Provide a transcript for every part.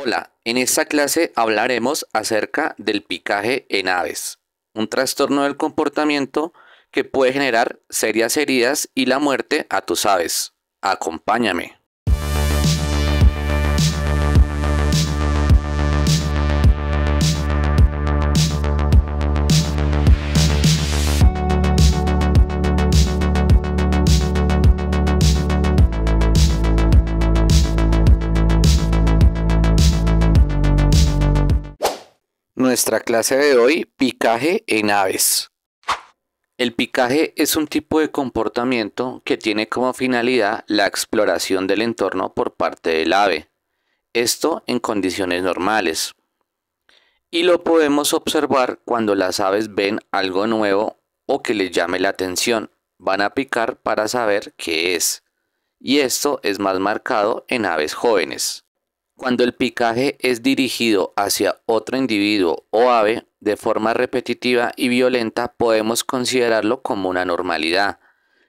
Hola, en esta clase hablaremos acerca del picaje en aves, un trastorno del comportamiento que puede generar serias heridas y la muerte a tus aves. Acompáñame. Nuestra clase de hoy, picaje en aves. El picaje es un tipo de comportamiento que tiene como finalidad la exploración del entorno por parte del ave, esto en condiciones normales. Y lo podemos observar cuando las aves ven algo nuevo o que les llame la atención, van a picar para saber qué es. Y esto es más marcado en aves jóvenes. Cuando el picaje es dirigido hacia otro individuo o ave de forma repetitiva y violenta, podemos considerarlo como una normalidad,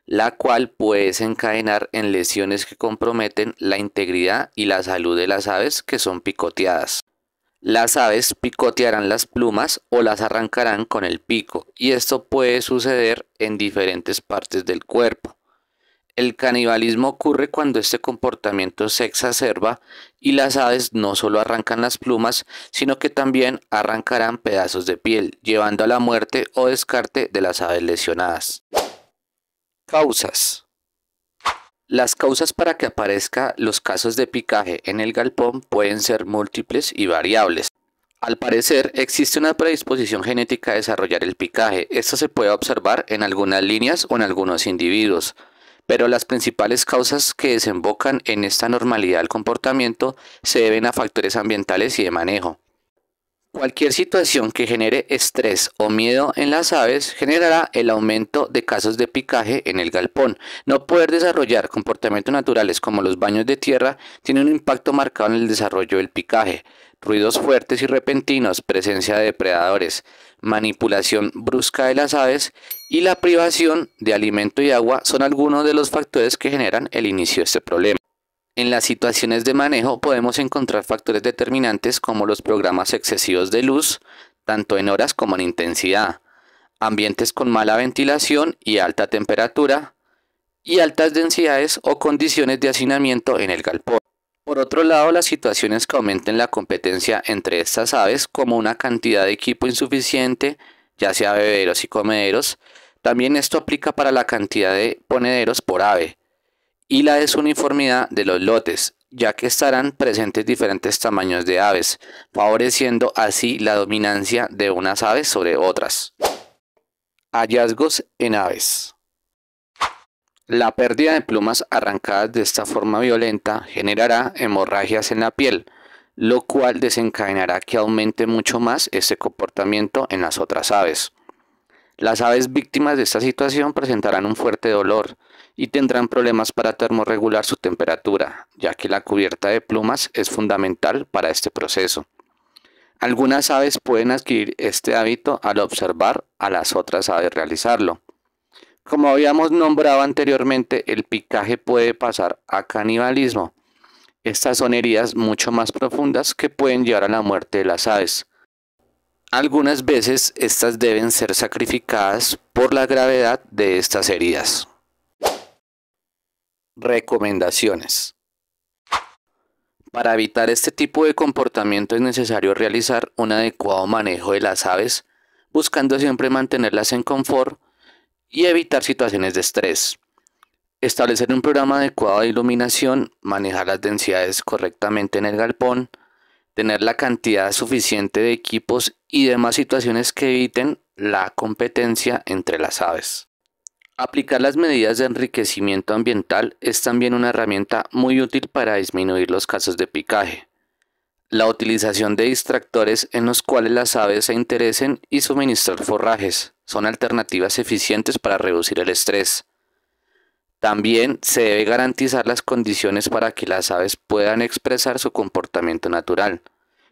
la cual puede desencadenar en lesiones que comprometen la integridad y la salud de las aves que son picoteadas. Las aves picotearán las plumas o las arrancarán con el pico, y esto puede suceder en diferentes partes del cuerpo. El canibalismo ocurre cuando este comportamiento se exacerba y las aves no solo arrancan las plumas, sino que también arrancarán pedazos de piel, llevando a la muerte o descarte de las aves lesionadas. Causas. Las causas para que aparezcan los casos de picaje en el galpón pueden ser múltiples y variables. Al parecer, existe una predisposición genética a desarrollar el picaje. Esto se puede observar en algunas líneas o en algunos individuos pero las principales causas que desembocan en esta normalidad del comportamiento se deben a factores ambientales y de manejo. Cualquier situación que genere estrés o miedo en las aves generará el aumento de casos de picaje en el galpón. No poder desarrollar comportamientos naturales como los baños de tierra tiene un impacto marcado en el desarrollo del picaje. Ruidos fuertes y repentinos, presencia de depredadores, manipulación brusca de las aves y la privación de alimento y agua son algunos de los factores que generan el inicio de este problema. En las situaciones de manejo podemos encontrar factores determinantes como los programas excesivos de luz, tanto en horas como en intensidad, ambientes con mala ventilación y alta temperatura, y altas densidades o condiciones de hacinamiento en el galpón. Por otro lado, las situaciones que aumenten la competencia entre estas aves, como una cantidad de equipo insuficiente, ya sea bebederos y comederos, también esto aplica para la cantidad de ponederos por ave, y la desuniformidad de los lotes, ya que estarán presentes diferentes tamaños de aves, favoreciendo así la dominancia de unas aves sobre otras. Hallazgos en aves. La pérdida de plumas arrancadas de esta forma violenta generará hemorragias en la piel, lo cual desencadenará que aumente mucho más este comportamiento en las otras aves. Las aves víctimas de esta situación presentarán un fuerte dolor y tendrán problemas para termorregular su temperatura, ya que la cubierta de plumas es fundamental para este proceso. Algunas aves pueden adquirir este hábito al observar a las otras aves realizarlo. Como habíamos nombrado anteriormente, el picaje puede pasar a canibalismo. Estas son heridas mucho más profundas que pueden llevar a la muerte de las aves. Algunas veces estas deben ser sacrificadas por la gravedad de estas heridas. Recomendaciones. Para evitar este tipo de comportamiento es necesario realizar un adecuado manejo de las aves, buscando siempre mantenerlas en confort y evitar situaciones de estrés. Establecer un programa adecuado de iluminación, manejar las densidades correctamente en el galpón, tener la cantidad suficiente de equipos y demás situaciones que eviten la competencia entre las aves. Aplicar las medidas de enriquecimiento ambiental es también una herramienta muy útil para disminuir los casos de picaje. La utilización de distractores en los cuales las aves se interesen y suministrar forrajes son alternativas eficientes para reducir el estrés. También se debe garantizar las condiciones para que las aves puedan expresar su comportamiento natural,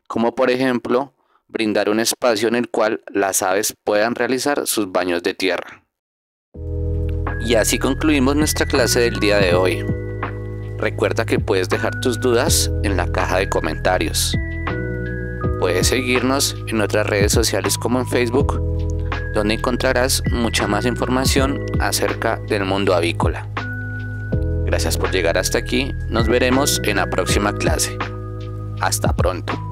como por ejemplo brindar un espacio en el cual las aves puedan realizar sus baños de tierra. Y así concluimos nuestra clase del día de hoy. Recuerda que puedes dejar tus dudas en la caja de comentarios. Puedes seguirnos en otras redes sociales como en Facebook, donde encontrarás mucha más información acerca del mundo avícola. Gracias por llegar hasta aquí, nos veremos en la próxima clase. Hasta pronto.